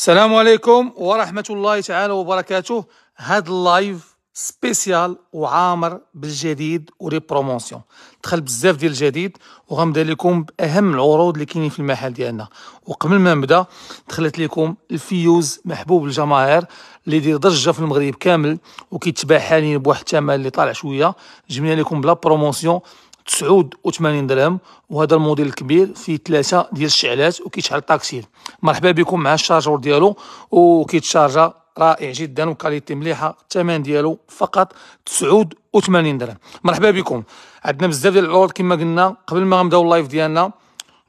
السلام عليكم ورحمة الله تعالى وبركاته هاد اللايف سبيسيال وعامر بالجديد ولي بروموسيون دخل بزاف ديال الجديد وغنبدا لكم باهم العروض اللي كاينين في المحل ديالنا وقبل ما نبدا دخلت لكم الفيوز محبوب الجماهير اللي دير ضجه في المغرب كامل وكيتباع حاليا بواحد الثمن اللي طالع شويه جبنا لكم بلا بروموسيون 89 درهم وهذا الموديل الكبير فيه ثلاثه ديال الشعلات وكيتشعل طاكسيل مرحبا بكم مع الشارجور ديالو وكيتشارجا رائع جدا وكاليتي مليحه الثمن ديالو فقط 89 درهم مرحبا بكم عندنا بزاف ديال العروض كما قلنا قبل ما نبداو اللايف ديالنا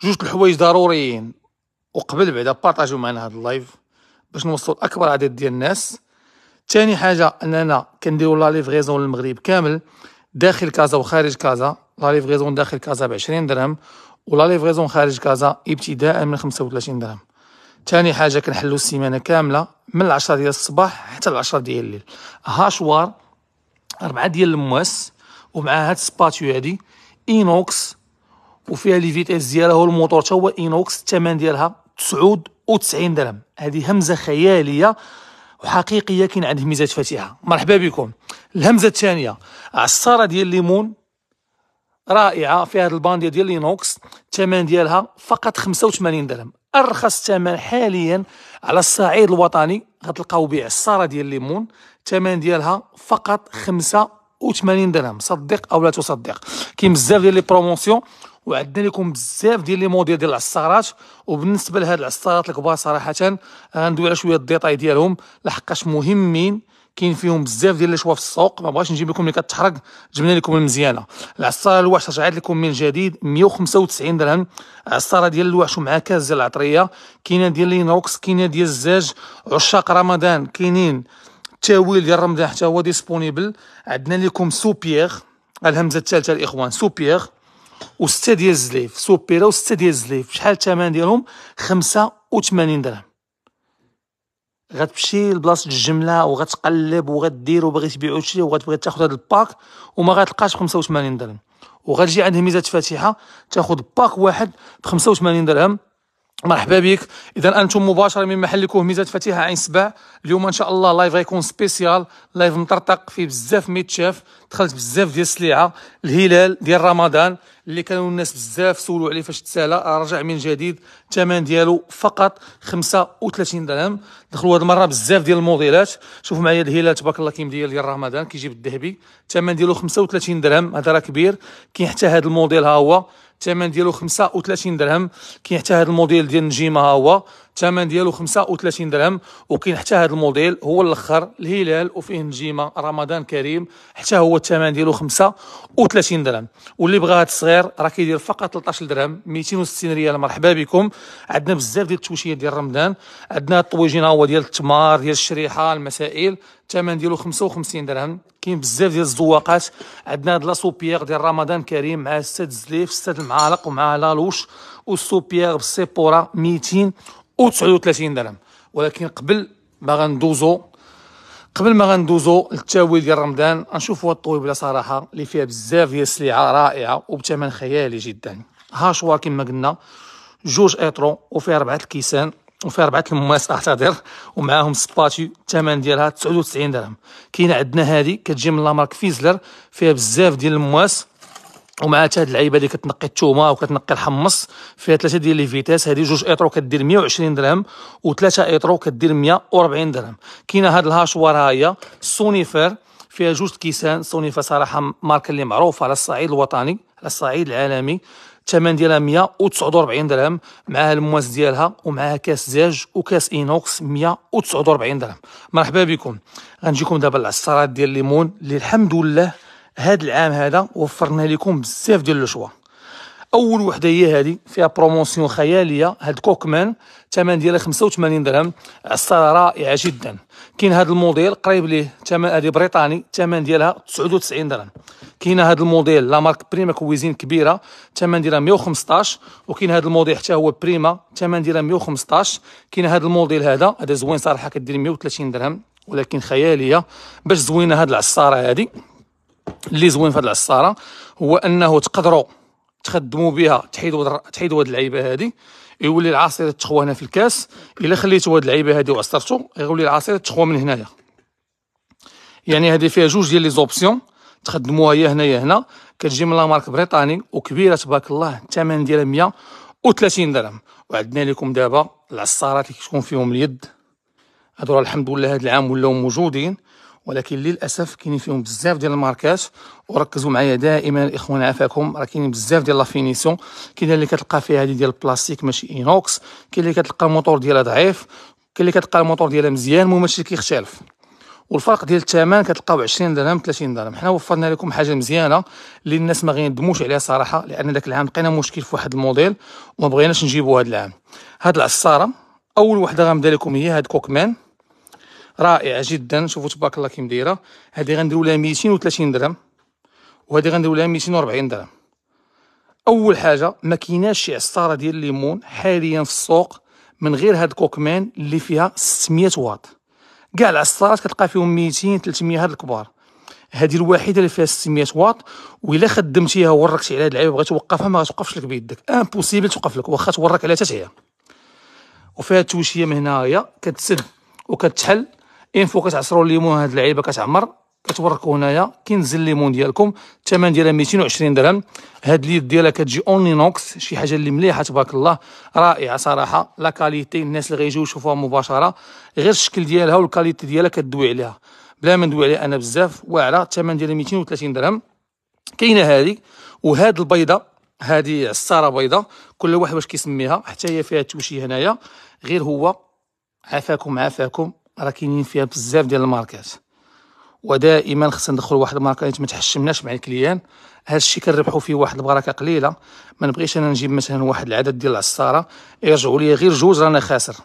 جوج الحوايج ضروريين وقبل بعدا بارطاجيو معنا هذا اللايف باش نوصلوا لاكبر عدد ديال الناس ثاني حاجه اننا كنديروا لا ليفغيزون للمغرب كامل داخل كازا وخارج كازا لا ليفغيزون داخل كازا ب 20 درهم ولا ليفغيزون خارج كازا ابتداء من 35 درهم ثاني حاجه كنحلو السيمانه كامله من العشرة ديال الصباح حتى العشرة ديال الليل هاشوار أربعة ديال المواس ومعها هاد السباتيو هادي إينوكس وفيها لي فيتيس ديالها والموتور تا هو إينوكس الثمن ديالها تسعود وتسعين درهم هادي همزة خيالية وحقيقية كاين عندهم ميزات فاتحة مرحبا بكم الهمزة الثانية عصارة ديال الليمون رائعه فيها هذا الباندي ديال لينوكس الثمن ديالها فقط 85 درهم ارخص ثمن حاليا على الصعيد الوطني غتلقاو بيع الساره ديال الليمون الثمن ديالها فقط 85 درهم صدق او لا تصدق كاين بزاف ديال لي بروموسيون وعندنا لكم بزاف ديال لي موديل ديال العصارات وبالنسبه لهاد العصارات الكبار صراحه غندوي على شويه الديتاي ديالهم لحقاش مهمين كاين فيهم بزاف ديال الاشواف في السوق ما بغاش نجيب لكم اللي كتحرق جبنا لكم المزيانه العصاره الوحش رجعت لكم من جديد 195 درهم عصاره ديال الوحش ومعها كاس ديال العطريه كاينه ديال لينوكس كاينه ديال الزاج عشاق رمضان كاينين التاويل ديال رمضان حتى هو ديسبونيبل عندنا لكم سوبيغ الهمزه الثالثه الاخوان سوبيغ وستة ديال الزليف سوبيرا وستة ديال الزليف شحال الثمن ديالهم 85 درهم غتمشي لبلاصه الجمله وغتقلب وغدير وباغي تبيع وتشري وغتبغي تاخذ هذا الباك وما غتلقاش ب 85 درهم وغتجي عند ميزه فاتحه تاخذ باك واحد ب 85 درهم مرحبا بك اذا انتم مباشره من محل كهميزات فتيحه عين سبع اليوم ان شاء الله لايف غيكون سبيسيال لايف مطرطق فيه بزاف ميتشاف دخلت بزاف ديال السليعه الهلال ديال رمضان اللي كانوا الناس بزاف سولوا عليه فاش تسالى آه، رجع من جديد الثمن ديالو فقط 35 درهم دخلوا هذه المره بزاف ديال الموديلات شوفوا معايا الهلال تبارك الله كيم ديال ديال رمضان كيجيب الذهبي الثمن ديالو 35 درهم هذا راه كبير كاين حتى هذا الموديل ها هو الثمن ديالو 35 درهم كاين حتى هذا الموديل ديال نجيما ها هو الثمن ديالو 35 درهم وكاين حتى هذا الموديل هو الاخر الهلال وفيه نجيمه رمضان كريم حتى هو الثمن ديالو 35 درهم واللي بغى هذا الصغير راه كيدير فقط 13 درهم 260 ريال مرحبا بكم عندنا بزاف ديال التوشيه ديال رمضان عندنا الطويجين هو ديال التمار ديال الشريحه المسائل الثمن ديالو 55 درهم كاين بزاف ديال الزواقات عندنا هاد لاسوبيغ ديال رمضان كريم مع السد الزليف السد المعالق ومع لالوش والسوبيغ بالسيبوره 200 او 39 درهم ولكن قبل ما غندوزو قبل ما غندوزو للتاويل ديال رمضان غنشوفوا الطويبله صراحه اللي فيها بزاف ديال السلعه رائعه وبثمن خيالي جدا هاشوار كما قلنا جوج ايترو وفيها اربعه الكيسان وفيها اربعه الماس اعتذر ومعاهم سباتي الثمن ديالها 99 درهم كاينه عندنا هذه كتجي من لامارك فيزلر فيها بزاف ديال الماس ومع هاد اللعيبه اللي كتنقي الثومه وكتنقي الحمص فيها ثلاثه ديال لي فيتاس هذه جوج ايطرو كدير 120 درهم وثلاثه ايطرو كدير 140 درهم كاينه هاد الهاشوار هي سونيفر فيها جوج كيسان سونيفر صراحه ماركه اللي معروفه على الصعيد الوطني على الصعيد العالمي الثمن ديالها 149 درهم معها المواس ديالها ومعها كاس زاج وكاس اينوكس 149 درهم مرحبا بكم غنجيكم دابا العصارات ديال الليمون اللي الحمد لله هاد العام هذا وفرنا لكم بزاف ديال لو اول وحده هي هذه فيها بروموسيون خياليه هاد كوكمان الثمن ديالها 85 درهم عصاره رائعه جدا كاين هاد الموديل قريب ليه الثمن هذه بريطاني الثمن ديالها 99 درهم كاين هاد الموديل لا مارك بريما كويزين كبيره الثمن ديالها 115 وكاين هاد الموديل حتى هو بريما الثمن ديالها 115 كاين هاد الموديل هذا هذا زوين صراحه كدير 130 درهم ولكن خياليه باش زوينه هاد العصاره هذه اللي زوين في هذه العصاره هو انه تقدروا تخدموا بها تحيدوا تحيدوا هذه العيبه هذه يولي العصير تخوى هنا في الكاس الا خليتوا هذه العيبه هذه وعصرتو غيولي العصير تخوى من هنايا يعني هذه فيها جوج ديال لي زوبسيون تخدموها يا هنا يا هنا كتجي من لامارك بريطاني وكبيره تبارك الله الثمن ديالها 130 درهم وعندنا لكم دابا العصارات اللي كتكون فيهم اليد هادو الحمد لله هذا العام ولاو موجودين ولكن للاسف كاينين فيهم بزاف ديال الماركات وركزوا معايا دائما الاخوان عافاكم راه كاينين بزاف ديال لافينيسيون كاين اللي كتلقى فيها هذه ديال البلاستيك ماشي اينوكس كاين اللي كتلقى الموتور ديالها ضعيف كاين اللي كتلقى الموتور ديالها مزيان المهم هادشي كيختلف والفرق ديال الثمن كتلقاو 20 درهم 30 درهم حنا وفرنا لكم حاجه مزيانه اللي الناس ما غيندموش عليها صراحه لان داك العام لقينا مشكل في واحد الموديل وما بغيناش نجيبو هذا العام هاد العصاره اول وحده غنبدا لكم هي هاد كوكمان رائعه جدا شوفوا تبارك الله كيما دايره هذه غنديروا لها 230 درهم وهذه غنديروا لها 240 درهم اول حاجه ما كايناش شي عصاره ديال الليمون حاليا في السوق من غير هاد كوكمان اللي فيها 600 واط كاع العصارات كتلقى فيهم 200 300 هاد الكبار هذه الوحيده اللي فيها 600 واط والا خدمتيها وركتي عليها العيب بغيتي توقفها ما غتوقفش لك بيدك امبوسيبل توقف لك واخا تورك عليها حتى وفيها التوشيه من هنايا كتسد وكتحل ان فو كتعصروا الليمون هاد اللعيبه كتعمر كتوركو هنايا كينزل الليمون ديالكم الثمن ديالها 220 درهم هاد اليد ديالها كتجي اونلي نوكس شي حاجه اللي مليحه تبارك الله رائعه صراحه لا كاليتي الناس اللي غيجيو يشوفوها مباشره غير الشكل ديالها والكاليتي ديالها كدوي عليها بلا ما ندوي عليها انا بزاف واعره الثمن ديالها 230 درهم كاينه هذه وهاد البيضه هذه عصاره بيضه كل واحد واش كيسميها حتى هي فيها التوشي هنايا غير هو عافاكم عافاكم راه كاينين فيها بزاف ديال الماركات ودائما خصنا ندخل واحد الماركه اللي ما تحشمناش مع الكليان هذا الشيء كنربحوا فيه واحد البركه قليله ما نبغيش انا نجيب مثلا واحد العدد ديال العصاره يرجعوا لي غير جوج رانا خاسر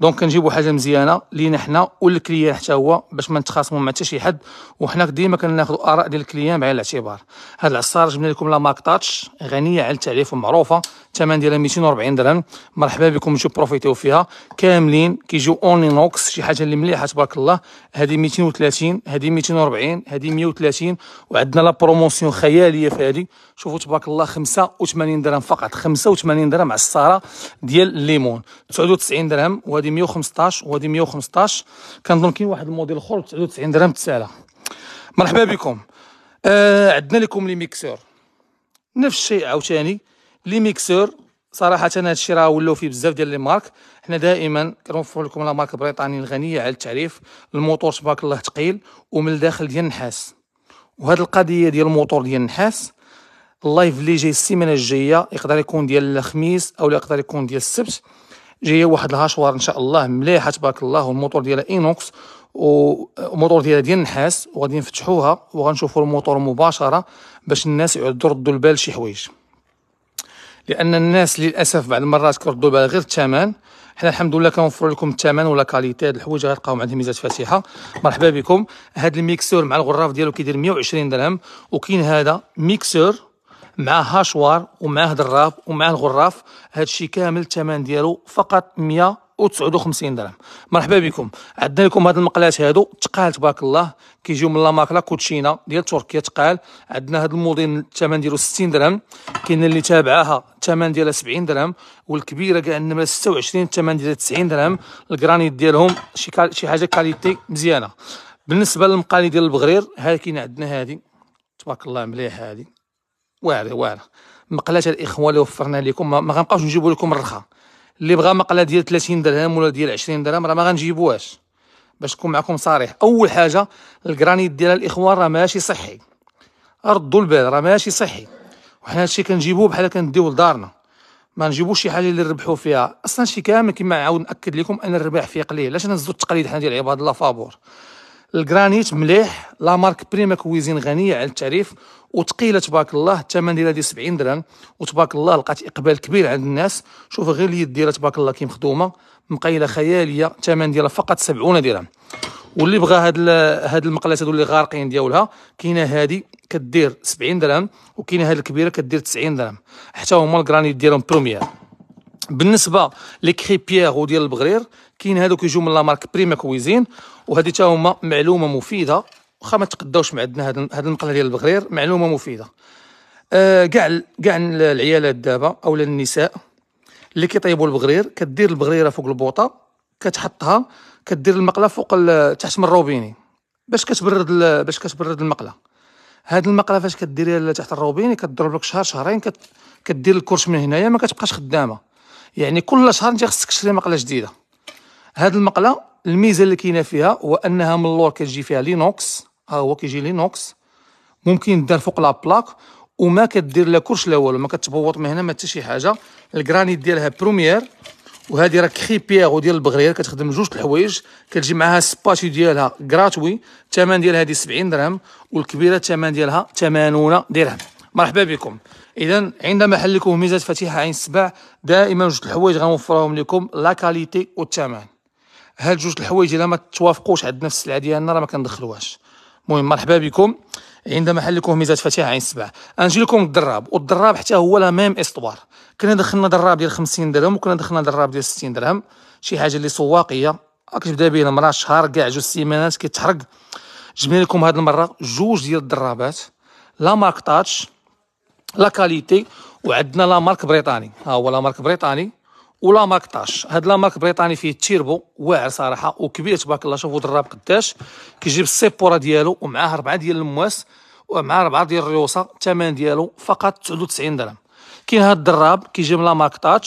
دونك كنجيبوا حاجه مزيانه لينا حنا والكليان حتى هو باش ما نتخاصموا مع حتى شي حد وحنا ديما كناخذوا اراء ديال الكليان بعين الاعتبار هاد العصاره جبنا لكم لا ماك تاتش غنيه على التعريف ومعروفه الثمن ديالها 240 درهم مرحبا بكم نجيو بروفيتيو فيها كاملين كيجيو اونلي نوكس شي حاجه اللي مليحه تبارك الله هذه 230 هذه 240 هذه 130 وعندنا لا بروموسيون خياليه في هذه شوفوا تبارك الله 85 درهم فقط 85 درهم على الصاره ديال الليمون 99 درهم وهذه 115 وهذه 115 كنظن كاين واحد الموديل اخر 99 درهم تسالا مرحبا بكم آه عندنا لكم لي ميكسور نفس الشيء عاوتاني لي ميكسور صراحه هذا الشيء راه ولاو فيه بزاف ديال لي مارك حنا دائما كنوفر لكم لا مارك بريطاني الغنيه على التعريف الموتور تبارك الله ثقيل ومن الداخل ديال النحاس وهاد القضيه ديال الموتور ديال النحاس اللايف اللي جاي السيمانه الجايه يقدر يكون ديال الخميس او يقدر يكون ديال السبت جايه واحد الهاشوار ان شاء الله مليحه تبارك الله والموتور ديالها اينوكس وموتور ديالها ديال النحاس وغادي نفتحوها وغنشوفوا الموتور مباشره باش الناس يعدوا ردوا البال شي حوايج لان الناس للاسف بعض المرات كردوا بها غير الثمن حنا الحمد لله كنوفر لكم الثمن ولا كاليتي هاد الحوايج غتلقاهم عند ميزات فاتحه مرحبا بكم هاد الميكسور مع الغراف ديالو كيدير 120 درهم وكاين هذا ميكسور مع هاشوار ومعه دراب ومعه الغراف هادشي كامل الثمن ديالو فقط 159 درهم مرحبا بكم عندنا لكم هاد المقلات هادو تقال تبارك الله كيجيو من لا كوتشينا ديال تركيا تقال عندنا هذا الموديل الثمن ديالو 60 درهم كاين اللي تابعاها الثمن ديالها 70 درهم والكبيره كاع عندنا 26 الثمن ديالها 90 درهم الجرانيت ديالهم شي كال... شي حاجه كاليتي مزيانه بالنسبه للمقالي ديال البغرير ها كاين عندنا هذه تبارك الله مليح هذه واعره واعره مقلات الاخوه اللي وفرنا لكم ما غنبقاوش نجيبوا لكم الرخا اللي بغى مقله ديال 30 درهم ولا ديال 20 درهم راه ما غنجيبوهاش باش نكون معكم صريح اول حاجه الجرانيت ديال الاخوان راه ماشي صحي ردوا البال راه ماشي صحي وحنا هادشي كنجيبوه بحال كنديو لدارنا ما نجيبوش شي حاجه اللي نربحوا فيها اصلا شي كامل كما عاود ناكد لكم ان الربح فيه قليل علاش نزو التقليد حنا ديال عباد الله فابور الجرانيت مليح لا مارك بريما كويزين غنيه على التعريف وثقيله تبارك الله الثمن ديالها دي 70 درهم وتبارك الله لقات اقبال كبير عند الناس شوف غير اليد ديالها تبارك الله كي مخدومه مقيله خياليه الثمن ديالها فقط 70 درهم واللي بغى هاد هاد المقلات هادو اللي غارقين ديالها كاينه هادي كدير 70 درهم وكاينه هاد الكبيره كدير 90 درهم حتى هما الجرانيت ديالهم بروميير بالنسبه لي كريبيير وديال البغرير كاين هادو كيجيو من لا مارك بريما كويزين وهادي تا هما معلومه مفيده واخا ما تقداوش معندنا هاد هاد المقله ديال البغرير معلومه مفيده كاع آه كاع العيالات دابا اولا النساء اللي كيطيبوا البغرير كدير البغريره فوق البوطه كتحطها كدير المقله فوق تحت من الروبيني باش كتبرد باش كتبرد المقله هاد المقله فاش كديريها تحت الروبيني كتضرب لك شهر شهرين كت... كدير الكرش من هنايا ما كتبقاش خدامه يعني كل شهر انت خصك تشري مقله جديده هاد المقله الميزه اللي كاينه فيها هو انها من اللور كتجي فيها لينوكس ها هو كيجي لينوكس ممكن دار فوق لابلاك وما كدير لا كرش لا والو ما كتبوط من هنا ما حتى شي حاجه الكرانيت ديالها بروميير وهذه راه كخي بيغو ديال البغرير كتخدم جوج الحوايج كتجي معاها سباتي ديالها غراتوي الثمن ديال هذه 70 درهم والكبيره الثمن ديالها 80 درهم مرحبا بكم اذا عند محلكم ميزه فتيحه عين السباع دائما جوج الحوايج غنوفرهم لكم لا كاليتي والثمن هاد جوج الحوايج الا ما توافقوش عندنا في السلعه ديالنا راه ما كندخلوهاش المهم مرحبا بكم عند محلكم ميزات فتح عين سبعه نجي لكم الدراب والدراب حتى هو لا ميم استوار كنا دخلنا دراب ديال 50 درهم وكنا دخلنا دراب ديال 60 درهم شي حاجه اللي سواقيه كتبدا بين مرا شهر كاع جوج سيمانات كيتحرق جبنا لكم هاد المره جوج ديال الدرابات لا مارك تاتش لا كاليتي وعندنا لا مارك بريطاني ها هو لا مارك بريطاني ولا ماك طاش هاد لا ماك بريطاني فيه تيربو واعر صراحه وكبير تبارك الله شوفوا الدراب قداش كيجيب السيبوره ديالو ومعاه اربعه ديال المواس ومعاه اربعه ديال الريوسه الثمن ديالو فقط 99 درهم كاين هاد الدراب كيجي من لا ماك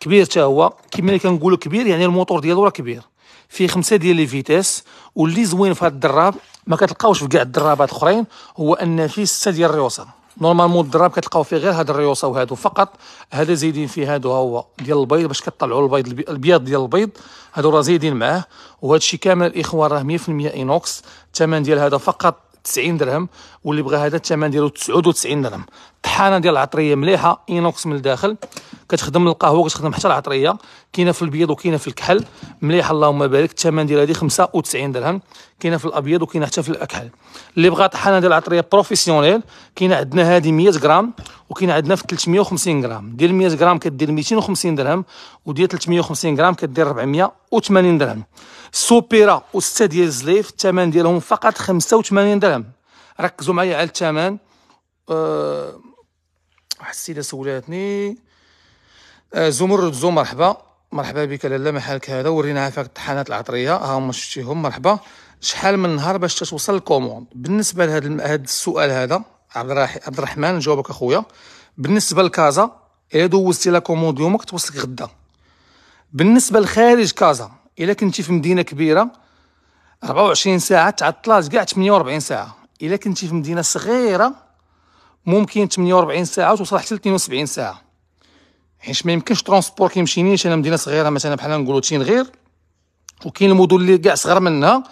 كبير حتى هو كما اللي كنقولوا كبير يعني الموتور ديالو راه كبير فيه خمسة ديال لي فيتيس واللي زوين في هاد الدراب ما كتلقاوش في كاع الدرابات الاخرين هو ان فيه ستة ديال الريوسه نورمالمون الدراب كتلقاو فيه غير هاد الريوسه وهادو فقط هذا زايدين فيه هادو هو ديال البيض باش كطلعوا البيض البيض ديال البيض هادو راه زايدين معاه وهادشي كامل الاخوان راه 100% اينوكس الثمن ديال هذا فقط 90 درهم واللي بغى هذا الثمن ديالو 99 درهم طحانه ديال العطريه مليحه اينوكس من الداخل كتخدم القهوه كتخدم حتى العطريه كاينه في البيض وكاينه في الكحل مليحه اللهم بارك الثمن ديال هذه 95 درهم كاينه في الابيض وكاينه حتى في الاكحل اللي بغى طحانه ديال العطريه بروفيسيونيل كاينه عندنا هذه 100 غرام وكاينه عندنا في 350 غرام ديال 100 غرام كدير 250 درهم وديال 350 غرام كدير 480 درهم سوبيرا وسته ديال الزليف الثمن ديالهم فقط 85 درهم ركزوا معايا على الثمن أه... واحد السيده سولاتني أه زمرد زو مرحبا مرحبا بك لاله حالك هذا ورينا عافاك الطحانات العطريه ها هما شفتيهم مرحبا شحال من نهار باش توصل الكوموند بالنسبه لهذا الم... هاد السؤال هذا عبد الرح... عبد الرحمن نجاوبك اخويا بالنسبه لكازا الا دوزتي لا كوموند يومك توصلك غدا بالنسبه لخارج كازا الا كنتي في مدينه كبيره 24 ساعه تعطلات كاع 48 ساعه الا كنتي في مدينه صغيره ممكن 48 ساعه وتوصل حتى 72 ساعه حيت ما يمكنش ترونسبور كيمشينيش انا مدينه صغيره مثلا بحال نقولوا غير وكاين المدن اللي كاع صغر منها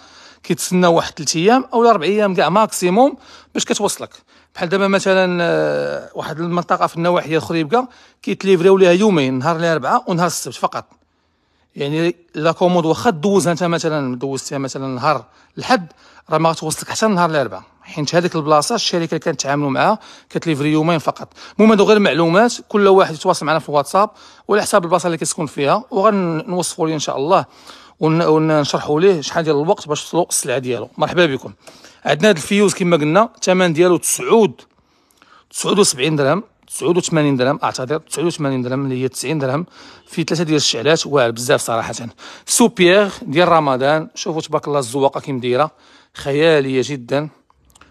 كيتسنى واحد 3 ايام او 4 ايام كاع ماكسيموم باش كتوصلك بحال دابا مثلا آه، واحد المنطقه في النواحي الخريبقه كيتليفريو ليها يومين نهار الاربعاء ونهار السبت فقط يعني لا كوموند واخا دوزها انت مثلا دوزتها مثلا نهار الحد راه ما غتوصلك حتى نهار الاربعاء حيت هذيك البلاصه الشركه اللي كنتعاملوا معها كتليفري يومين فقط المهم هادو غير معلومات كل واحد يتواصل معنا في الواتساب وعلى حساب البلاصه اللي كيسكن فيها وغنوصفوا ليه ان شاء الله ونشرحوا ليه شحال ديال الوقت باش تصلوا السلعه ديالو مرحبا بكم عندنا هذا الفيوز كما قلنا الثمن ديالو 9 79 درهم 89 درهم اعتذر 89 درهم اللي هي 90 درهم في ثلاثه ديال الشعلات واعر بزاف صراحه سوبيغ ديال رمضان شوفوا تبارك الله الزواقه كي مديره خياليه جدا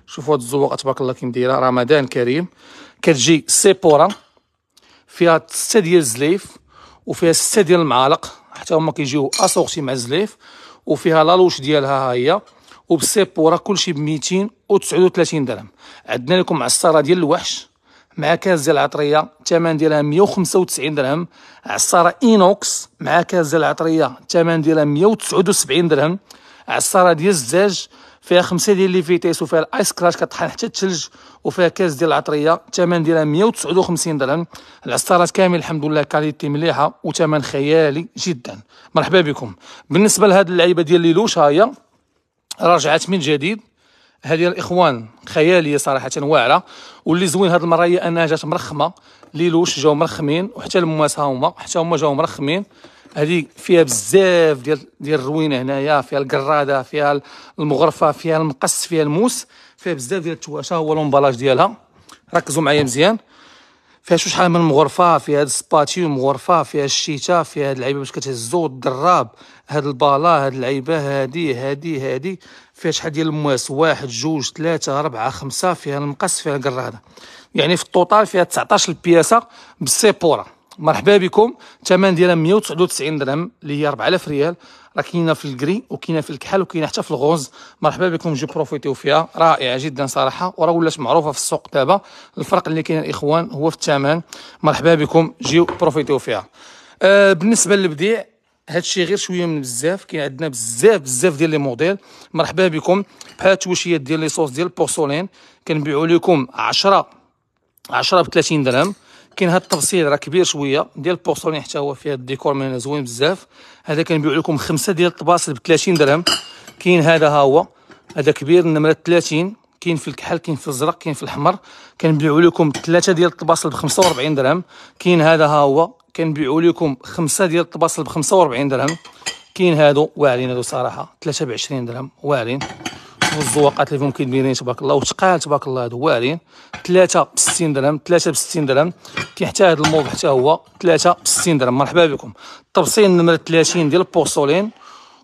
شوفوا هاد الزواقه تبارك الله كي مديره رمضان كريم كتجي سيبورا فيها سته ديال الزليف وفيها سته ديال المعالق حتى هما كيجيو اسورتي مع الزليف وفيها لالوش ديالها ها هي وبسيبورا كلشي ب 239 درهم عندنا لكم عصاره ديال الوحش مع كاس ديال العطريه الثمن ديالها 195 درهم عصاره اينوكس مع كاس ديال العطريه الثمن ديالها 179 درهم عصاره ديال الزجاج فيها خمسة ديال لي فيتيس وفيها الايس كراش كطحن حتى الثلج وفيها كاس ديال العطريه الثمن ديالها 159 درهم العصارات كامل الحمد لله كاليتي مليحه وثمن خيالي جدا مرحبا بكم بالنسبه لهاد اللعيبه ديال ليلوش ها هي رجعت من جديد هذه الاخوان خياليه صراحه واعره واللي زوين هذه المره هي انها جات مرخمه ليلوش جاو مرخمين وحتى المواس هما حتى هما جاو مرخمين هذه فيها بزاف ديال ديال الروينه هنايا فيها القراده فيها المغرفه فيها المقص فيها الموس فيها بزاف ديال التواشه هو لومبالاج ديالها ركزوا معايا مزيان فيها شو شحال من مغرفه فيها هاد السباتيو مغرفه فيها الشيتا فيها هاد اللعيبه باش كتهزو الدراب هاد البالا هاد اللعيبه هادي هادي هادي فيها شحال ديال المواس واحد جوج ثلاثة أربعة خمسة فيها المقص فيها القرادة يعني في الطوطال فيها 19 بياسة بالسيبورة مرحبا بكم الثمن ديالها 199 درهم اللي هي 4000 ريال راه كاينه في الكري وكاينه في الكحل وكاينه حتى في الغوز مرحبا بكم جو بروفيتيو فيها رائعه جدا صراحه وراه ولات معروفه في السوق دابا الفرق اللي كاين الاخوان هو في الثمن مرحبا بكم جيو بروفيتيو فيها آه بالنسبه للبديع هادشي غير شويه من بزاف كاين عندنا بزاف بزاف ديال لي موديل مرحبا بكم بحال التوشيات ديال لي صوص ديال البورسولين كنبيعوا لكم 10 10 ب 30 درهم كاين هاد التفصيل راه كبير شويه ديال البورسولين حتى هو فيه الديكور من زوين بزاف هذا كنبيعوا لكم خمسه ديال الطباصل ب 30 درهم كاين هذا ها هو هذا كبير نمره 30 كاين في الكحل كاين في الزرق كاين في الاحمر كنبيعوا لكم ثلاثه ديال الطباصل ب 45 درهم كاين هذا ها هو كنبيعوا لكم خمسه ديال الطباصل ب 45 درهم كاين هادو واعرين هادو صراحه ثلاثه ب 20 درهم واعرين والزواقات اللي فيهم كيدبيرين تبارك الله وتقال تبارك الله هادو واعرين ثلاثه ب 60 درهم ثلاثه ب 60 درهم كاين حتى هاد الموض حتى هو ثلاثه ب 60 درهم مرحبا بكم الطبسين نمره 30 ديال البورسولين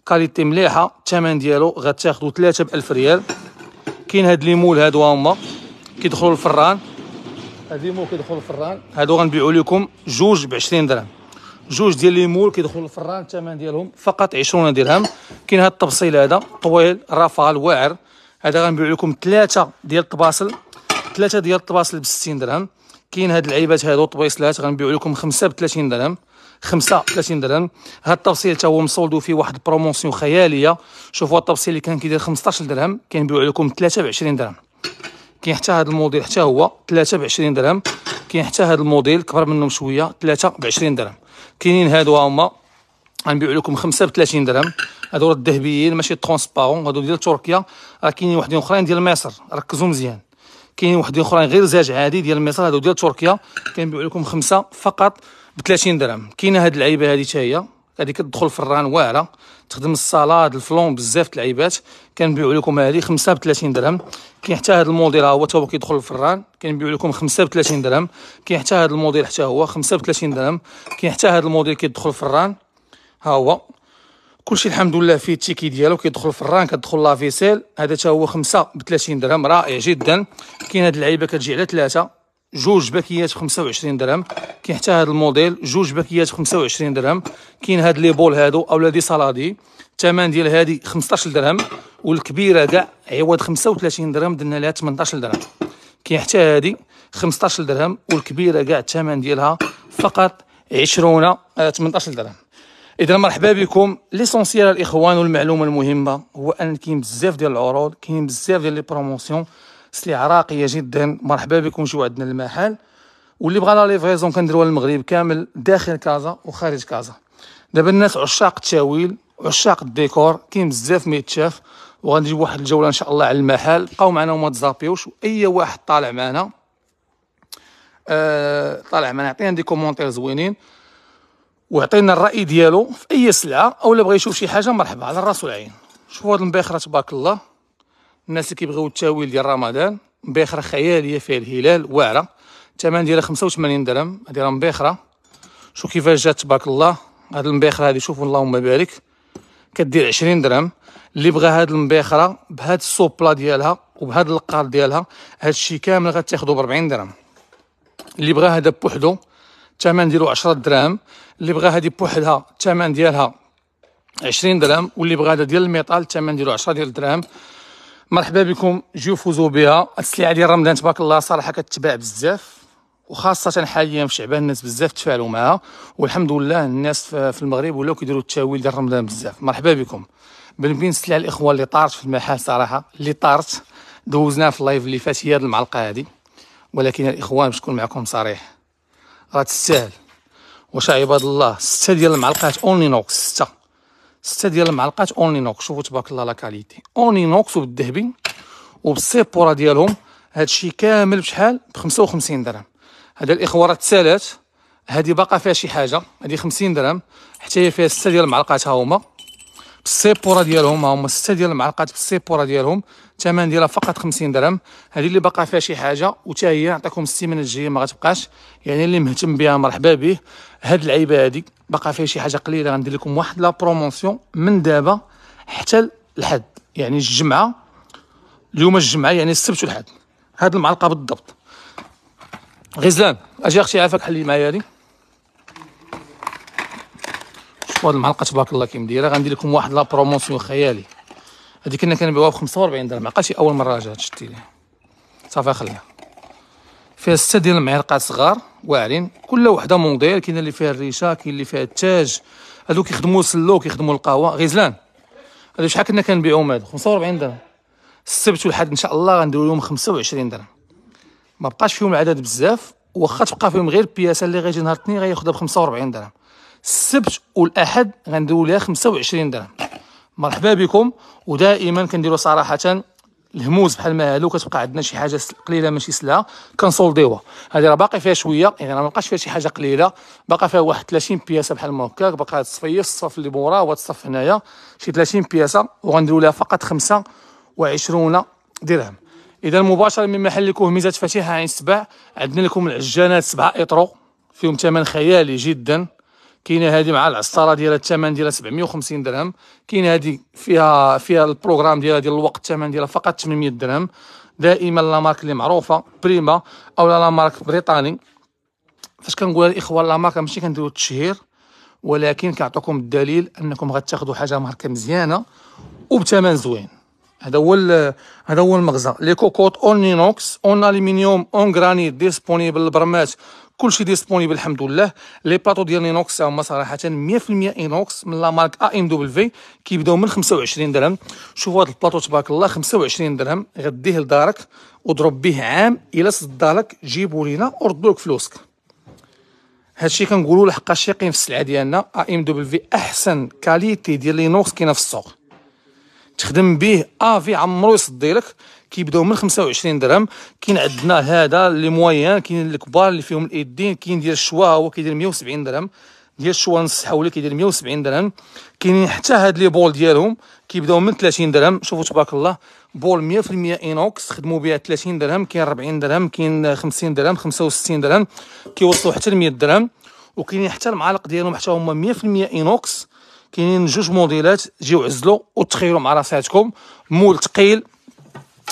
كاليتي مليحه الثمن ديالو غتاخذوا ثلاثه ب 1000 ريال كاين هاد ليمول هادو هما كيدخلوا الفران هذيمو كيدخل الفران هادو غنبيعو لكم جوج ب 20 درهم جوج ديال ليمول كيدخل الفران الثمن ديالهم فقط 20 درهم كاين هاد التبصيل هذا طويل رافال واعر هذا غنبيع لكم ثلاثه ديال الطباصل ثلاثه ديال الطباصل ب 60 درهم كاين هاد العيبات هادو طبيصلات غنبيعوا لكم خمسه ب 30 درهم خمسة ب 30 درهم هاد التبصيل حتى هو مصولدو فيه واحد بروموسيون خياليه شوفوا التبصيل اللي كان كيدير 15 درهم كنبيعو لكم ثلاثه ب 20 درهم كاين حتى هذا الموديل حتى هو 3 ب 20 درهم كاين حتى هذا الموديل كبر منهم شويه 3 ب 20 درهم كاينين هادو هما غنبيعوا لكم 5 ب 30 درهم هادو راه الذهبيين ماشي ترونسبارون هادو ديال تركيا راه كاينين وحدين اخرين ديال مصر ركزوا مزيان كاينين وحدين اخرين غير زاج عادي ديال مصر هادو ديال تركيا كنبيعوا لكم خمسه فقط ب 30 درهم كاينه هاد اللعيبه هادي حتى هي هذه كتدخل في الران واعره تخدم الصالاد الفلون بزاف د العيبات كنبيعو لكم هذه 35 درهم كاين حتى هذا الموديل ها هو تا هو كيدخل في الران كنبيعوا لكم 35 درهم كاين حتى هذا الموديل حتى هو 35 درهم كاين حتى هذا الموديل كيدخل في الران ها هو كلشي الحمد لله فيه التيكي ديالو كيدخل في الران كتدخل لافيسيل هذا تا هو 35 درهم رائع جدا كاين هذه العيبه كتجي على ثلاثه جوج باكيات ب 25 درهم كاين حتى هذا الموديل جوج باكيات ب 25 درهم كاين هاد لي بول هادو اولا دي صلادي الثمن ديال هادي 15 درهم والكبيره كاع عوض 35 درهم درنا لها 18 درهم كاين حتى هادي 15 درهم والكبيره كاع الثمن ديالها فقط 20 18 آه، درهم اذا مرحبا بكم ليسونسيال الاخوان والمعلومه المهمه هو ان كاين بزاف ديال العروض كاين بزاف ديال لي بروموسيون سلعة راقية جدا مرحبا بكم جوا عندنا المحل واللي بغى لا ليفريزون كنديروها للمغرب كامل داخل كازا وخارج كازا دابا الناس عشاق التاويل عشاق الديكور كاين بزاف ما يتشاف وغنجيب واحد الجوله ان شاء الله على المحل بقاو معنا وما تزابيوش واي واحد طالع معنا آه طالع معنا عطينا دي كومونتير زوينين وعطينا الراي ديالو في اي سلعه اولا بغى يشوف شي حاجه مرحبا على الراس والعين شوفوا هاد المباخره تبارك الله الناس اللي كيبغيو التاويل ديال رمضان بخره خياليه فيها الهلال واعره الثمن ديالها 85 درهم هذه راه مبخره شو كيفاش جات تبارك الله هاد المبخره هذه شوفوا اللهم بارك كدير 20 درهم اللي بغى هاد المبخره بهاد السوبلا ديالها وبهاد القار ديالها هاد الشيء كامل غتاخذو ب 40 درهم اللي بغى هذا بوحدو الثمن ديالو 10 دراهم اللي بغى هذه بوحدها الثمن ديالها 20 درهم واللي بغى هذا ديال الميطال الثمن ديالو 10 ديال الدراهم مرحبا بكم جيو فوزو بها السلعه ديال رمضان تبارك الله صراحه كتباع بزاف وخاصه حاليا في شعبان الناس بزاف تفاعلوا معها والحمد لله الناس في المغرب ولاو كيديروا التاويل ديال رمضان بزاف مرحبا بكم من بين السلع الاخوه اللي طارت في المحل صراحه اللي طارت دوزناها في اللايف اللي فات هي المعلقه هذه ولكن الاخوان باش نكون معكم صريح راه تستاهل واش عباد الله سته ديال المعلقات اونلي نوكس سته ستة ديال المعلقات اونينوك شوفوا تبارك الله لا كاليتي اونينوك وبالذهبي وبالسيبورا ديالهم هادشي كامل بشحال ب 55 درهم هذا الاخوه راه تسالات هذه باقا فيها شي حاجه هذه 50 درهم حتى هي فيها ستة ديال المعلقات ها هما بالسيبورا ديالهم ها هما ستة ديال المعلقات بالسيبورا ديالهم الثمن ديالها فقط 50 درهم هذه اللي باقا فيها شي حاجه وتا هي نعطيكم السيمانه الجايه ما غتبقاش يعني اللي مهتم بها مرحبا به هذه العيبه هذه باقا فيها شي حاجه قليله غندير لكم واحد لا بروموسيون من دابا حتى الحد يعني الجمعه اليوم الجمعه يعني السبت والحد هذه المعلقه بالضبط غزلان اجي اختي عافاك حلي معايا هذه شوف هذه المعلقه تبارك الله كي مديره غندير لكم واحد لا بروموسيون خيالي هادي كنا كان بيوها ب 45 درهم عقلتي اول مره جات شتي صافي خليها فيها سته ديال المعلقات صغار واعرين كل وحده موديل كاين اللي فيها الريشه كاين اللي فيها التاج هادو كيخدموا سلو كيخدموا القهوه غزلان هادو شحال كنا كنبيعوهم هادو 45 درهم السبت والحد ان شاء الله غنديروا لهم 25 درهم ما بقاش فيهم العدد بزاف واخا تبقى فيهم غير بياسه اللي غيجي نهار الاثنين غياخذها ب 45 درهم السبت والاحد غنديروا لها 25 درهم مرحبا بكم ودائما كنديروا صراحه الهموز بحال ما هادو كتبقى عندنا شي حاجه قليله ماشي سلعه كنصولديوها هذه راه باقي فيها شويه يعني راه ما بقاش فيها شي حاجه قليله باقي فيها واحد 30 بياسه بحال ما هكاك باقي هاد الصفيه الصف اللي مورا وهاد الصف هنايا شي 30 بياسه وغنديروا لها فقط 25 درهم اذا مباشره من محل كوهميزات فاتيحه عين السبع عندنا لكم العجانات سبعه اطرو فيهم ثمن خيالي جدا كاينه هذه مع العصاره ديالها الثمن ديالها 750 درهم كاينه هذه فيها فيها البروغرام ديالها ديال الوقت الثمن ديالها فقط 800 درهم دائما لا مارك اللي معروفه بريما او لا مارك بريطاني فاش كنقول الاخوه لا مارك ماشي كنديرو التشهير ولكن كنعطيكم الدليل انكم غتاخذوا حاجه ماركه مزيانه وبثمن زوين هذا هو هذا هو المغزى لي كوكوت اون نينوكس اون الومنيوم اون غرانيت ديسبونيبل البرمات كلشي ديسبونيبل الحمد لله لي بلاطو ديال لينوكس هما صراحه 100% اينوكس من لا مارك ا ام دبليو في كيبداو من 25 درهم شوفوا هذا البلاطو تبارك الله 25 درهم غديه لدارك وضرب به عام الا لك جيبو لينا وردوا لك فلوسك هادشي كنقولوا لحقاش شيقين في السلعه ديالنا ا ام دبليو في احسن كاليتي ديال لينوكس كاينه في السوق تخدم به افي عمرو يصدي لك كيبداو من 25 درهم كاين عندنا هذا اللي موين كاين الكبار اللي فيهم الايدين كاين ديال الشوا هو كيدير 170 درهم ديال الشوا نص حولي كيدير 170 درهم كاينين حتى هاد لي بول ديالهم كيبداو من 30 درهم شوفوا تبارك الله بول 100% اينوكس خدموا بها 30 درهم كاين 40 درهم كاين 50 درهم 65 درهم كيوصلوا حتى ل 100 درهم وكاينين حتى المعالق ديالهم حتى هما 100% اينوكس كاينين جوج موديلات جيو عزلو وتخيلوا مع راساتكم مول ثقيل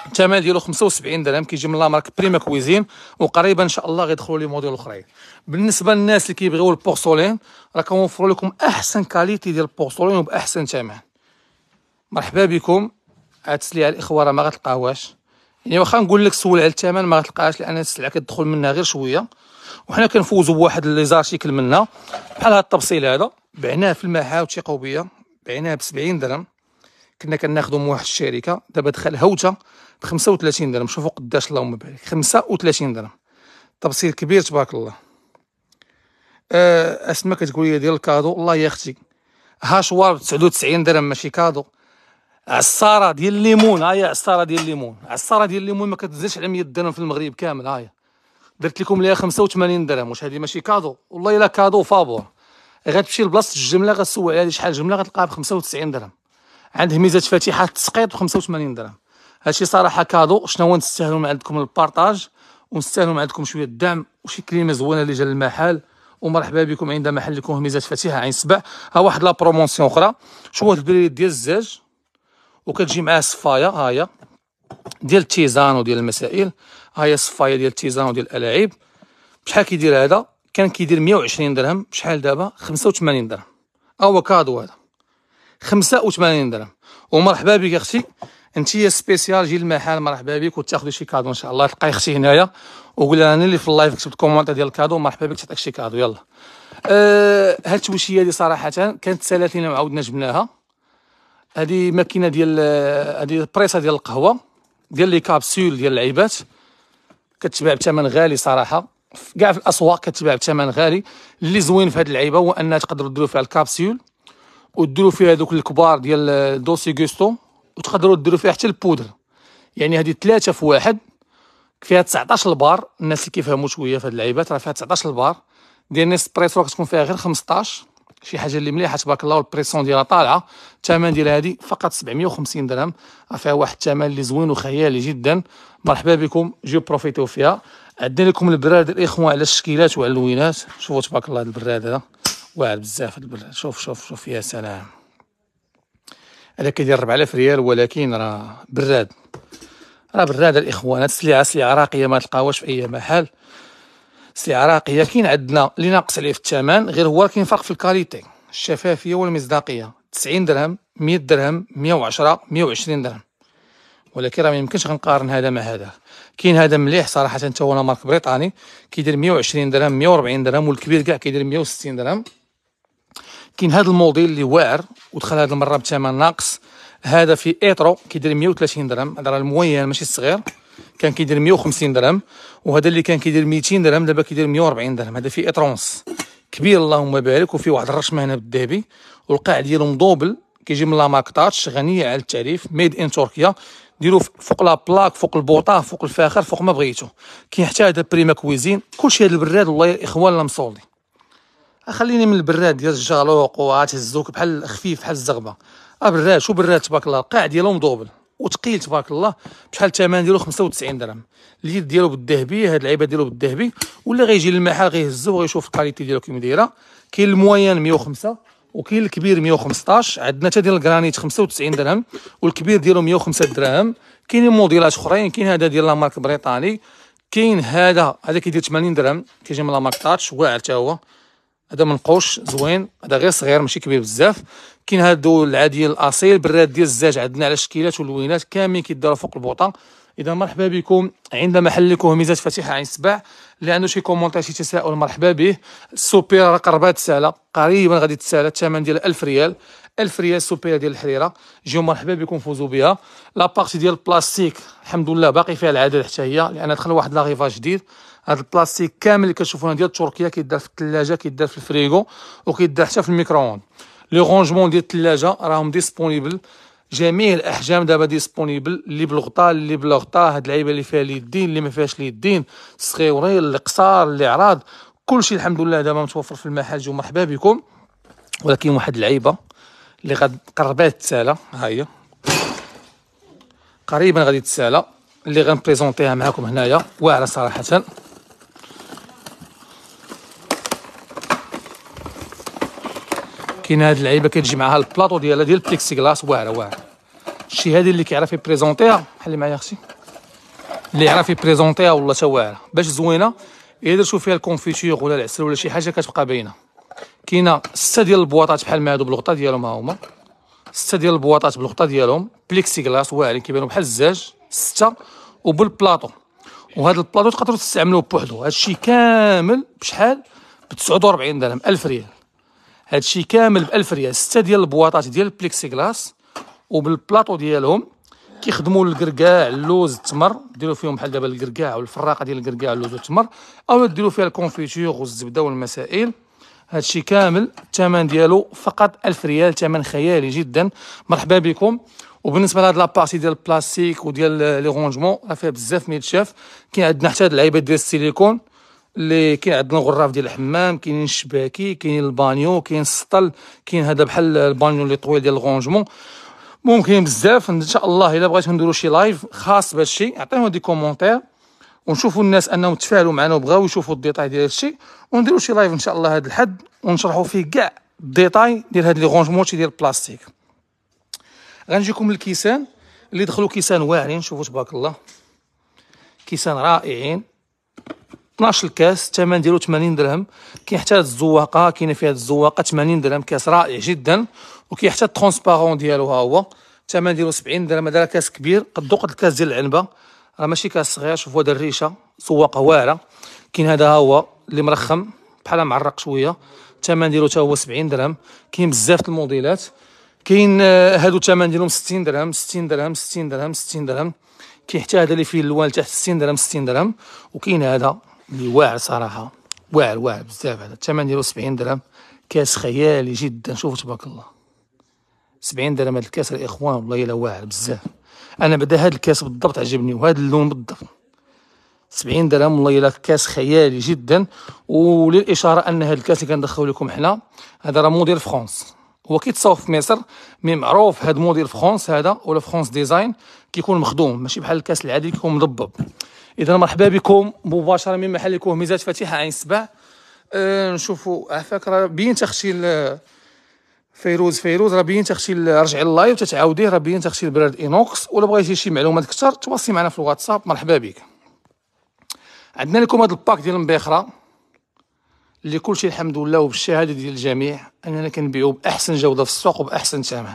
الثمن ديالو 75 درهم كيجي من لا مارك بريما كويزين وقريبا ان شاء الله غيدخلوا لي موديل اخرين بالنسبه للناس اللي كيبغيو البورسولين راه كنوفروا لكم احسن كاليتي ديال البورسولين وباحسن ثمن مرحبا بكم على الاخوه راه ما غتلقاوهاش يعني واخا نقول لك سول على الثمن ما غتلقاهاش لان السلعه كتدخل منها غير شويه وحنا كنفوزوا بواحد لي زارتيكل منا بحال هاد التبصيل هذا بعناه في الماحه وتيقاو بيا بعناه ب 70 درهم كنا كناخذوا من واحد الشركه دابا دخل هوته ب 35 درهم شوفوا قداش اللهم بارك 35 درهم تبصيل كبير تبارك الله ا آه، اسما كتقول لي ديال الكادو الله يا اختي هاشوار ب 99 درهم ماشي كادو عصاره ديال الليمون هاهي عصاره ديال الليمون عصاره ديال الليمون ما كتزيدش على 100 درهم في المغرب كامل هاهي درت لكم ليها 85 درهم واش هذه ماشي كادو والله الا كادو فابور غتمشي لبلاصه الجمله غتسول عليها شحال جمله غتلقاها ب 95 درهم عنده ميزه فاتحه التسقيط ب 85 درهم هادشي صراحه كادو شنو هو نستاهلوا من عندكم البارطاج ونستاهلوا من عندكم شويه الدعم وشي كلمه زوينه اللي جا للمحل ومرحبا بكم عند محلكم ميزات فاتحه عين سبع ها واحد لا برومونسيون اخرى شوفوا هاد البريد ديال الزاج وكتجي معاه صفايه ها هي ديال التيزان وديال المسائل هاهي الصفايه ديال التيزان وديال الالاعيب بشحال كيدير هذا كان كيدير 120 درهم بشحال دابا 85 درهم كادو هذا 85 درهم ومرحبا بك اختي انت يا سبيسيال جي المحل مرحبا بك وتاخذي شي كادو ان شاء الله تلقاي اختي هنايا وقول لها انا اللي في اللايف كتبت كومونت ديال الكادو مرحبا بك تعطيك شي كادو يلا أه هاد التوشيه هادي صراحه كانت سالات لينا وعاودنا جبناها هادي ماكينه ديال هادي بريسه ديال القهوه ديال لي كابسول ديال العيبات كتباع بثمن غالي صراحه كاع في الاسواق كتباع بثمن غالي اللي زوين في هذه اللعيبه هو انها تقدروا ديروا فيها الكابسيول وديروا فيها دوك الكبار ديال دوسي غوستو وتقدروا ديروا فيها حتى البودر يعني هذه ثلاثه في واحد فيها 19 البار الناس اللي كيفهموا شويه في هاد اللعيبات راه فيها 19 البار ديال نيسبريسو كتكون فيها غير 15 شي حاجه اللي مليحه تبارك الله والبريسون ديالها طالعه الثمن ديال هذه فقط 750 درهم فيها واحد الثمن اللي زوين وخيالي جدا مرحبا بكم جيو بروفيتيو فيها عندنا لكم البراد الاخوان على الشكيلات وعلى اللوينات شوفوا تبارك الله هذا البراد هذا واعر بزاف البراد شوف شوف شوف يا سلام هذا كيدير 4000 ريال ولكن راه براد راه براد الاخوان هاد السلعه سلعه راقيه ما تلقاوهاش في اي محل العراقيه كاين عندنا اللي ناقص عليه في الثمن غير هو كاين فرق في الكاليتي الشفافيه والمصداقيه 90 درهم 100 درهم 110 120 درهم ولكن راه ما يمكنش غنقارن هذا مع هذا كاين هذا مليح صراحه حتى هو مارك بريطاني كيدير 120 درهم 140 درهم والكبير كاع كيدير 160 درهم كاين هذا الموديل اللي واعر ودخل هذه المره بثمن ناقص هذا في ايترو كيدير 130 درهم هذا راه الموين ماشي الصغير كان كيدير 150 درهم وهذا اللي كان كيدير 200 درهم دابا كيدير 140 درهم هذا فيه اطرونس كبير اللهم بارك وفيه واحد الرشمه هنا بالذهبي والقاع ديالو مضوبل كيجي من لا ماكطاتش غنيه على التعريف ميد ان تركيا ديرو فوق لا بلاك فوق البوطه فوق الفاخر فوق ما بغيتو كاين حتى هذا بريما كويزين كلشي هذا البراد والله الاخوان لا مصولي خليني من البراد ديال الجالوق هزوك بحال خفيف بحال الزغبه براد شو براد تبارك الله القاع ديالو مضوبل وثقيل تبارك الله بشحال الثمن ديالو 95 درهم اليد ديالو بالذهبي هاد العيبه ديالو بالذهبي ولا غيجي للمحل غيهزو وغيشوف الكاليتي ديالو كيما دايره كاين الموين 105 وكاين الكبير 115 عندنا حتى ديال الجرانيت 95 درهم والكبير ديالو 105 درهم كاينين موديلات اخرين كاين هذا ديال لامارك بريطاني كاين هذا هذا كيدير 80 درهم كيجي من لامارك تاتش واعر حتى هو هذا منقوش زوين هذا غير صغير ماشي كبير بزاف كاين هادو العاديه الاصيل براد ديال الزاج عندنا على الشكيلات واللوينات كاملين كيداروا فوق البوطه اذا مرحبا بكم عند محلكم هميزات فاتحه عين السبع اللي عنده شي كومونتير شي تساؤل مرحبا به السوبيرا راه قربات تسالى قريبا غادي تسالى الثمن ديال 1000 ريال 1000 ريال السوبيرا ديال الحريره جيو مرحبا بكم فوزوا بها لابارتي ديال البلاستيك الحمد لله باقي فيها العدد حتى هي لان دخل واحد لاغيفاج جديد هذا البلاستيك كامل اللي كتشوفونا ديال تركيا كيدار في الثلاجه كيدار في الفريغو وكيدار حتى في الميكرووند لي رونجمون ديال الثلاجه راهم ديسبونيبل جميع الاحجام دابا ديسبونيبل اللي بالغطاء اللي بلا غطاء هاد اللعيبه اللي فيها اليدين اللي ما فيهاش اليدين الصغيورين القصار الاعراض كلشي الحمد لله دابا متوفر في المحل جو مرحبا بكم ولكن واحد اللعيبه اللي قربات تسالى ها هي قريبا غادي تسالى اللي غنبريزونتيها معكم هنايا واعره صراحه كاينه هاد اللعيبه كتجي معاها البلاطو ديالها ديال البليكسي كلاص واعره واعره شي هادي اللي كيعرف يبريزونتيها حلي معايا اختي اللي يعرف يبريزونتيها والله تا واعره باش زوينه الا درتو فيها الكونفيتيغ ولا العسل ولا شي حاجه كتبقى باينه كاينه سته ديال البواطات بحال ما هادو بالغطا ديالهم ها هما سته ديال البواطات بالغطا ديالهم بليكسي كلاس واعرين كيبانو بحال الزاج سته وبالبلاطو وهاد البلاطو تقدروا تستعملوه بوحدو هادشي كامل بشحال ب 49 درهم 1000 ريال هادشي كامل ب 1000 ريال سته ديال البواطات ديال البليكسي كلاس وبالبلاطو ديالهم كيخدموا الكركاع اللوز التمر ديروا فيهم بحال دابا الكركاع والفراقه ديال الكركاع اللوز والتمر او ديروا فيها الكونفيتور والزبده والمسائل هادشي كامل الثمن ديالو فقط 1000 ريال ثمن خيالي جدا مرحبا بكم وبالنسبه لهاد لابارتي ديال البلاستيك وديال لي رونجمون راه فيها بزاف ما يتشاف كاين عندنا حتى هاد اللعيبات ديال السيليكون اللي كاين عندنا غراف ديال الحمام كاينين الشباكي كاينين البانيو كاين السطل كاين هذا بحال البانيو اللي طويل ديال الغونجمون ممكن بزاف ان شاء الله الا بغيتو نديرو شي لايف خاص بهذا الشيء عطيونا دي كومونتير ونشوفوا الناس انهم تفاعلوا معنا وبغاو يشوفوا الديتاي ديال الشيء ونديروا شي لايف ان شاء الله هاد الحد ونشرحوا فيه كاع الديتاي ديال هاد لي غونجمونتي ديال البلاستيك غنجيكم الكيسان اللي دخلوا كيسان واعرين شوفوا تبارك الله كيسان رائعين 12 كاس الثمن ديالو 80 درهم كاين حتى الزواقه كاينه فيها الزواقه 80 درهم كاس رائع جدا وكاين حتى الترونسبارون ديالو ها هو الثمن ديالو 70 درهم هذا كاس كبير قد قد الكاس ديال العنبه راه ماشي كاس صغير شوفوا هذا الريشه سواقه واعره كاين هذا ها هو اللي مرخم بحال معرق شويه الثمن ديالو حتى هو 70 درهم كاين بزاف الموديلات كاين آه، هادو الثمن ديالهم 60 درهم 60 درهم 60 درهم 60 درهم كاين حتى هذا اللي فيه اللوان تحت 60 درهم 60 درهم وكاين هذا اللي واعر صراحه واعر واعر بزاف هذا الثمن ديالو 70 درهم كاس خيالي جدا شوف تبارك الله 70 درهم هذا الكاس الاخوان والله الا واعر بزاف انا بدا هذا الكاس بالضبط عجبني وهذا اللون بالضبط 70 درهم والله الا كاس خيالي جدا وللاشاره ان هذا الكاس اللي كندخلو لكم حنا هذا راه موديل فرونس هو كيتصاوب في مصر مي معروف هذا موديل فرونس هذا ولا فرونس ديزاين كيكون مخدوم ماشي بحال الكاس العادي كيكون مضبب اذا مرحبا بكم مباشره من محل الكوهميزات فاتحه عين السبع أه نشوفوا عفاك راه بين تختي أه، فيروز فيروز راه بين تختي أه، رجعي اللايف تتعاوديه راه بين تختي البراد اينوكس ولا بغيتي شي معلومات اكثر تواصلي معنا في الواتساب مرحبا بك عندنا لكم هذا الباك ديال المبيخره اللي كلشي الحمد لله وبالشهاده ديال الجميع اننا كنبيعو باحسن جوده في السوق وباحسن ثمن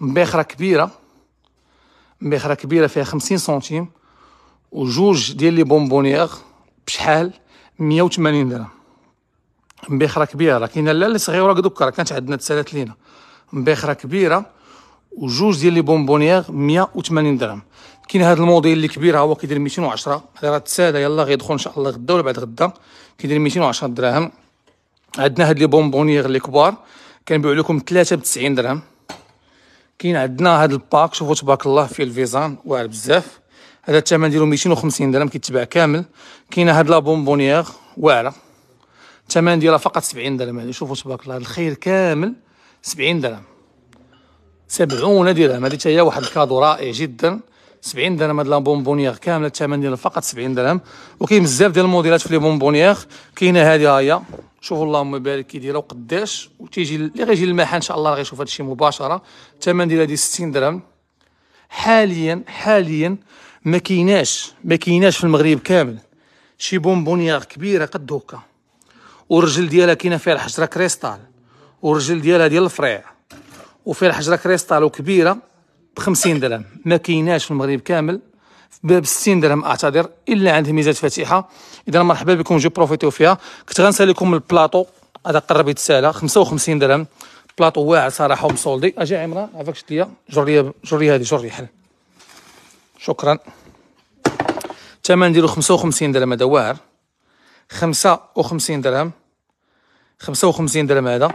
مبيخره كبيره مبيخره كبيره فيها 50 سنتيم وجوج ديال لي بونبونيغ بشحال 180 درهم مبيخرة كبيره راه كاينه لا اللي صغيره دوكا راه كانت عندنا تسالات لينا مبيخرة كبيره وجوج ديال لي بونبونيير 180 درهم كاين هذا الموديل اللي كبير هو كيدير 210 هذا راه تسالا يلا غيدخل ان شاء الله غدا ولا بعد غدا كيدير 210 دراهم عندنا هاد لي بونبونيغ اللي كبار كنبيعو لكم 3 ب 90 درهم كاين عندنا هاد الباك شوفوا تبارك الله فيه الفيزان واعر بزاف هذا الثمن ديالو 250 درهم كيتباع كامل كاينه هاد لا بونبونيير واعره الثمن ديالها فقط 70 درهم هذه شوفوا تبارك الله الخير كامل 70 درهم 70 درهم هذه هي واحد الكادو رائع جدا 70 درهم هاد لا بونبونيير كامله الثمن ديالها فقط 70 درهم وكاين بزاف ديال الموديلات في لي بونبونيير كاينه هذه ها هي شوفوا اللهم بارك كي دايره وقداش وتيجي اللي غيجي للمحل ان شاء الله غيشوف هذا الشيء مباشره الثمن ديالها دي 60 درهم حاليا حاليا ما كيناش ما كيناش في المغرب كامل شي بونبونيير كبيره قد هكا والرجل ديالها كاينه فيها الحجره كريستال والرجل ديالها ديال الفريع وفيها الحجره كريستال وكبيره ب 50 درهم ما كيناش في المغرب كامل ب 60 درهم اعتذر الا عند ميزات فاتحه اذا مرحبا بكم جو بروفيتيو فيها كنت غنسالي لكم البلاطو هذا قرب يتسالى 55 درهم بلاطو واعر صراحه ومصولدي اجي عمران عافاك شديه جري جري هذه جري حل شكرا الثمن ديالو 55 درهم هذا واعر 55 درهم 55 درهم هذا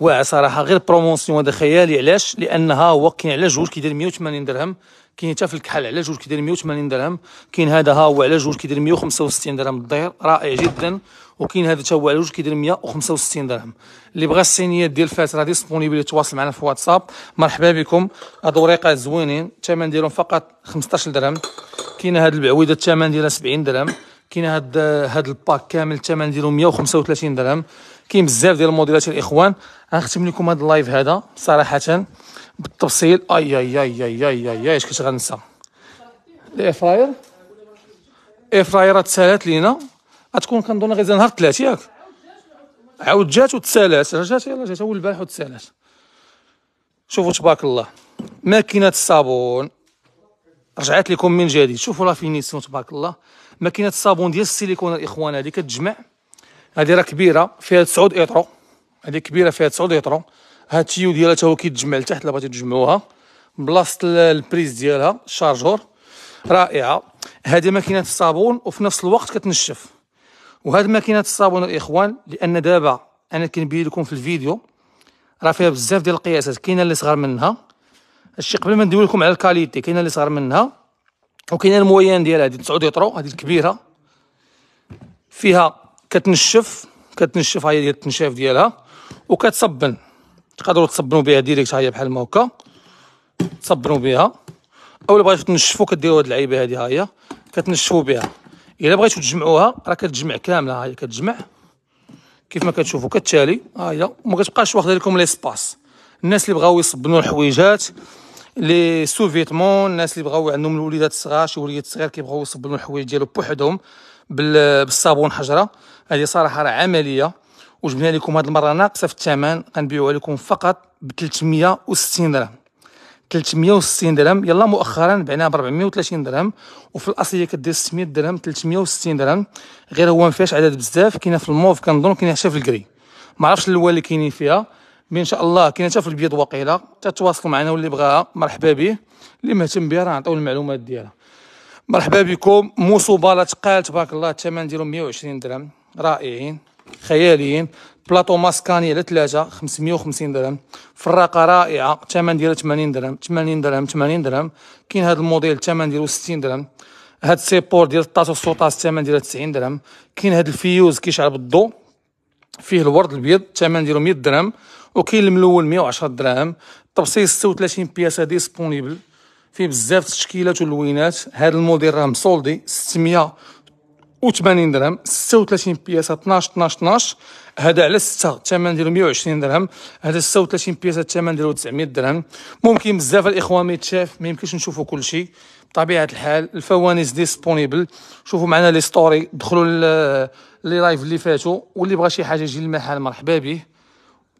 واعر صراحه غير برومونسيون هذا خيالي علاش لانها هو كاين على جوج كيدير 180 درهم كاين حتى في الكحل على جوج كيدير 180 درهم كاين هذا ها هو على جوج كيدير 165 درهم الظهير رائع جدا وكاين هذا تا هو على جوج كيدير 165 درهم اللي بغى الصينيات ديال فات راه ديسبونيبل يتواصل معنا في واتساب مرحبا بكم هادو وريقات زوينين الثمن ديالهم فقط 15 درهم كاين هاد البعويده الثمن ديالها 70 درهم كاين هاد هاد الباك كامل الثمن ديالو 135 درهم كاين بزاف ديال الموديلات الاخوان غنختم لكم هذا اللايف هذا صراحه بالتفصيل اي اي اي اي اي اي اش كنت غنسى الايفراير الايفراير تسالات لينا غتكون كنظن غير نهار ثلاث ياك عاود جات وتسالات رجعت يلاه جات اول البارح وتسالات شوفوا تبارك الله ماكينه الصابون رجعت لكم من جديد شوفوا لا فينيسيون تبارك الله ماكينه الصابون ديال السيليكون الاخوان هذه كتجمع هذه كبيره فيها 9 اطرو هذه كبيره فيها 9 اطرو هاد التيو ديالها تا هو كيتجمع لتحت لبغيتي تجمعوها بلاصه البريز ديالها الشارجور رائعه هذه ماكينه الصابون وفي نفس الوقت كتنشف وهاد ماكينه الصابون الاخوان لان دابا انا كنبين لكم في الفيديو راه فيها بزاف ديال القياسات كاينه اللي صغار منها هادشي قبل ما ندوي لكم على الكاليتي كاينه اللي صغار منها وكاينه المويان ديالها هادي 9 لتر هادي الكبيره فيها كتنشف كتنشف هاي ديال التنشاف ديالها وكتصبن تقدروا تصبنوا بها ديريكت هي بحال ما هكا تصبنوا بها او الا بغيتو تنشفوا كديروا هاد العيبه هادي هي كتنشفوا بها الا بغيتو تجمعوها راه كتجمع كامله هي كتجمع كيف ما كتشوفوا كالتالي هي وما كتبقاش واخده لكم ليسباس الناس اللي بغاو يصبنوا الحويجات لي سوفيتمون الناس اللي بغاو عندهم الوليدات الصغار شي وليد صغير كيبغاو يصبنوا الحوايج ديالو بوحدهم بالصابون حجره هذه صراحه راه عمليه وجبنا لكم هذه المره ناقصه في الثمن غنبيعوها لكم فقط ب 360 درهم 360 درهم يلا مؤخرا بعناها ب 430 درهم وفي الاصل هي كدير 600 درهم 360 درهم غير هو ما فيهاش عدد بزاف كاينه في الموف كنظن كاينه حتى في الكري ما عرفتش الاول اللي كاينين فيها مي ان شاء الله كاينه حتى في البيض وقيله تتواصلوا معنا واللي بغاها مرحبا به اللي مهتم بها راه نعطيو المعلومات ديالها مرحبا بكم موسو بالا تقال تبارك الله الثمن ديالهم 120 درهم رائعين خياليين بلاطو ماسكاني على ثلاثة 550 درهم فراقة رائعة الثمن ديالها 80 درهم 80 درهم 80 درهم كاين هذا الموديل الثمن ديالو 60 درهم هاد السيبور ديال الطاس والسوطاس الثمن ديالها 90 درهم كاين هاد الفيوز كيشعل بالضو فيه الورد البيض الثمن ديالو 100 درهم وكاين الملون 110 درهم تبصيص 36 بياسة ديسبونيبل فيه بزاف التشكيلات واللوينات هذا الموديل راه مسولدي 680 درهم 36 بياسه 12 12 12 هذا على 6 الثمن ديالو 120 درهم هذا 36 بياسه الثمن ديالو 900 درهم ممكن بزاف الاخوان ما يتشاف ما يمكنش نشوفوا كل شيء بطبيعه الحال الفوانيس ديسبونيبل شوفوا معنا لي ستوري دخلوا لي لايف اللي فاتوا واللي بغى شي حاجه يجي للمحل مرحبا به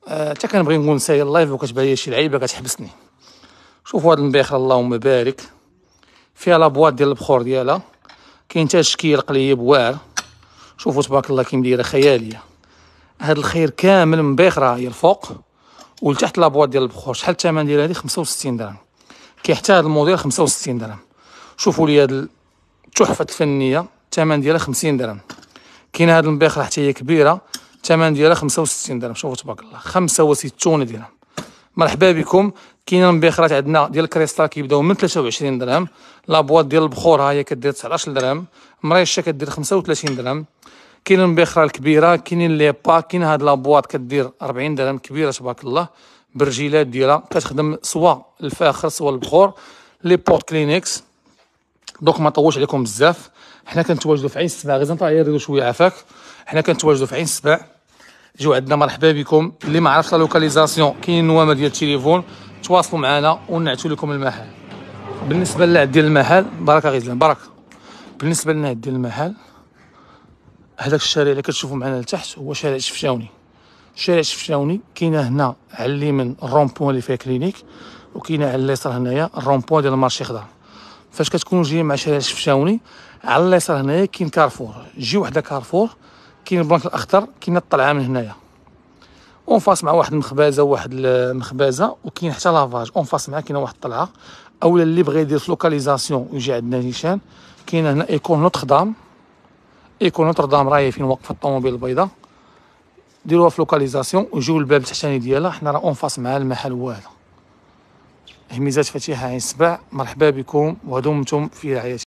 آه، حتى أه كنبغي نقول نساي اللايف وكتبان لي شي لعيبه كتحبسني شوفوا هاد المبيخره اللهم بارك فيها لابواط ديال البخور ديالها كاين تا شكيل قليب واعر شوفوا تبارك الله كي مديره خياليه هاد الخير كامل مبيخره هي الفوق ولتحت لابواط ديال البخور شحال الثمن ديال خمسة وستين درهم هاد الموديل خمسة وستين درهم شوفوا لي هاد التحفه الفنيه الثمن ديالها خمسين درهم كاين هاد المبيخره حتى هي كبيره الثمن ديالها خمسة وستين درهم شوفوا تبارك الله خمسة وستون درهم مرحبا بكم كاينه مبيخرات عندنا ديال الكريستال كيبداو من 23 درهم لابواط ديال البخور ها هي كدير 19 درهم مريشه كدير 35 درهم كاين المبخره الكبيره كاينين لي با كاين هاد لابواط كدير 40 درهم كبيره تبارك الله برجيلات ديالها كتخدم سوا الفاخر سوا البخور لي بورت كلينيكس دونك ما طولش عليكم بزاف حنا كنتواجدوا في عين السبع غير نطلع يريدو شويه عافاك حنا كنتواجدوا في عين السبع جيو عندنا مرحبا بكم اللي ما عرفش لا لوكاليزاسيون كاين النوامر ديال التليفون تواصلوا معنا ونعتوا لكم المحل بالنسبه للعد ديال المحل بركه غيزلان بركه بالنسبه للعد ديال المحل هذاك الشارع اللي كتشوفوا معنا لتحت هو شارع شفشاوني شارع شفشاوني كاينه هنا على اليمين الرونبوان اللي فيها كلينيك وكاينه على اليسار هنايا الرونبوان ديال المارشي خضر فاش كتكونوا جايين مع شارع شفشاوني على اليسار هنايا كاين كارفور جي وحده كارفور كاين البنك الاخضر كاين الطلعه من هنايا اون فاس مع واحد المخبازه واحد المخبازه وكاين حتى لافاج اون فاس مع كاينه واحد الطلعه اولا اللي بغى يدير لوكاليزاسيون ويجي عندنا نيشان كاين هنا ايكون نوتردام ايكون نوتردام راهي فين واقفه الطوموبيل البيضاء ديروها في لوكاليزاسيون وجيو الباب التحتاني ديالها حنا راه اون فاس مع المحل هذا هميزات فاتيحه عين السبع مرحبا بكم وهدومتم في رعايه